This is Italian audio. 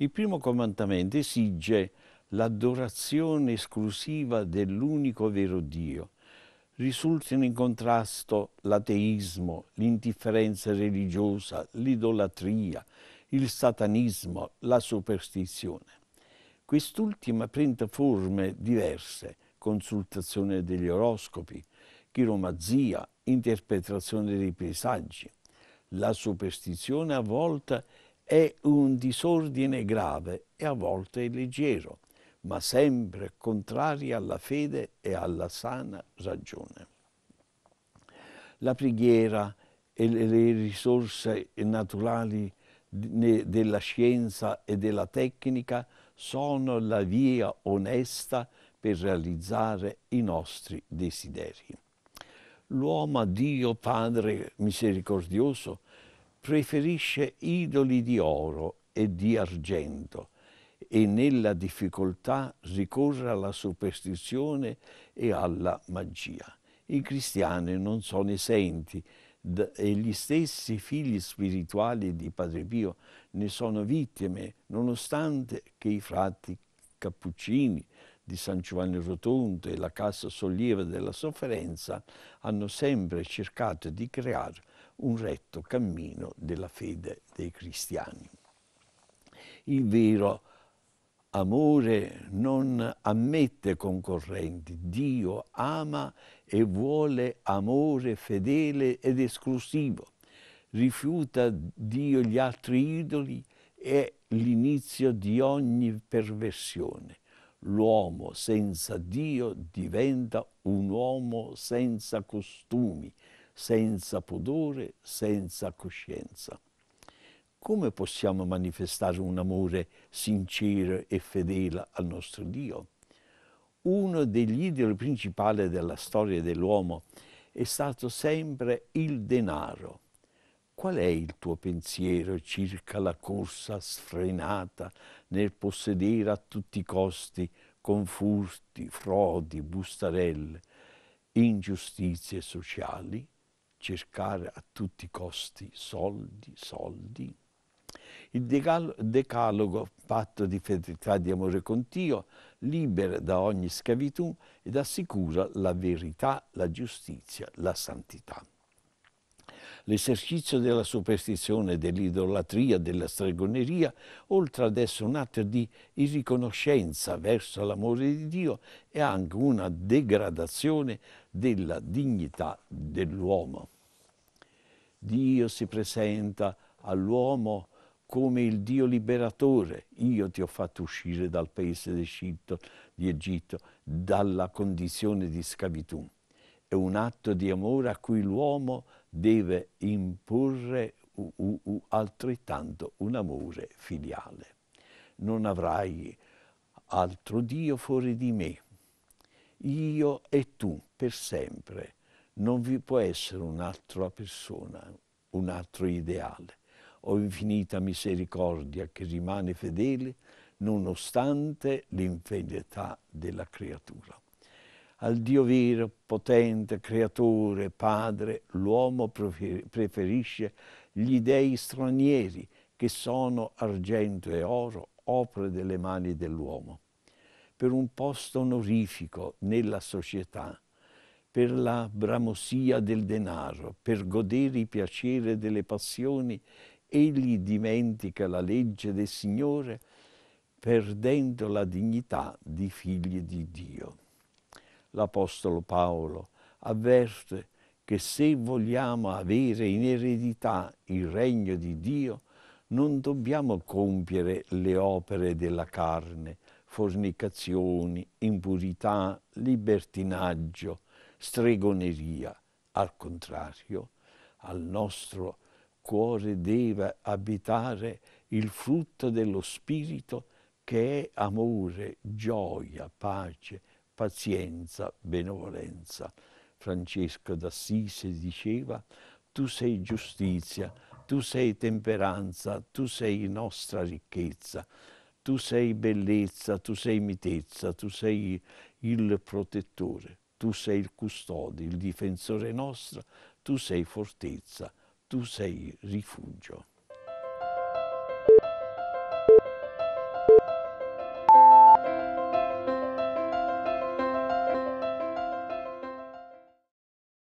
Il primo comandamento esige l'adorazione esclusiva dell'unico vero Dio. Risultano in contrasto l'ateismo, l'indifferenza religiosa, l'idolatria, il satanismo, la superstizione. Quest'ultima prende forme diverse, consultazione degli oroscopi, chiromanzia, interpretazione dei paesaggi. La superstizione a volte è un disordine grave e a volte è leggero, ma sempre contraria alla fede e alla sana ragione. La preghiera e le risorse naturali della scienza e della tecnica sono la via onesta per realizzare i nostri desideri l'uomo Dio Padre misericordioso preferisce idoli di oro e di argento e nella difficoltà ricorre alla superstizione e alla magia. I cristiani non sono esenti e gli stessi figli spirituali di Padre Pio ne sono vittime, nonostante che i frati cappuccini, di San Giovanni Rotondo e la Cassa Solieva della Sofferenza hanno sempre cercato di creare un retto cammino della fede dei cristiani. Il vero amore non ammette concorrenti, Dio ama e vuole amore fedele ed esclusivo, rifiuta Dio gli altri idoli, è l'inizio di ogni perversione l'uomo senza Dio diventa un uomo senza costumi, senza pudore, senza coscienza. Come possiamo manifestare un amore sincero e fedele al nostro Dio? Uno degli idoli principali della storia dell'uomo è stato sempre il denaro. Qual è il tuo pensiero circa la corsa sfrenata nel possedere a tutti i costi confurti, frodi, bustarelle, ingiustizie sociali, cercare a tutti i costi soldi, soldi? Il decalogo, patto di fedeltà e di amore con Dio, libera da ogni schiavitù ed assicura la verità, la giustizia, la santità l'esercizio della superstizione, dell'idolatria, della stregoneria, oltre ad essere un atto di irriconoscenza verso l'amore di Dio, è anche una degradazione della dignità dell'uomo. Dio si presenta all'uomo come il Dio liberatore. Io ti ho fatto uscire dal paese d'Egitto, di Egitto, dalla condizione di schiavitù. È un atto di amore a cui l'uomo deve imporre u, u, u, altrettanto un amore filiale. Non avrai altro Dio fuori di me, io e tu per sempre. Non vi può essere un'altra persona, un altro ideale. Ho infinita misericordia che rimane fedele nonostante l'infedeltà della creatura. Al Dio vero, potente, creatore, padre, l'uomo preferisce gli dei stranieri che sono argento e oro, opere delle mani dell'uomo. Per un posto onorifico nella società, per la bramosia del denaro, per godere i piaceri delle passioni, egli dimentica la legge del Signore, perdendo la dignità di figli di Dio l'Apostolo Paolo avverte che se vogliamo avere in eredità il regno di Dio, non dobbiamo compiere le opere della carne, fornicazioni, impurità, libertinaggio, stregoneria. Al contrario, al nostro cuore deve abitare il frutto dello Spirito che è amore, gioia, pace, pazienza, benevolenza. Francesco d'Assise diceva, tu sei giustizia, tu sei temperanza, tu sei nostra ricchezza, tu sei bellezza, tu sei mitezza, tu sei il protettore, tu sei il custode, il difensore nostro, tu sei fortezza, tu sei rifugio.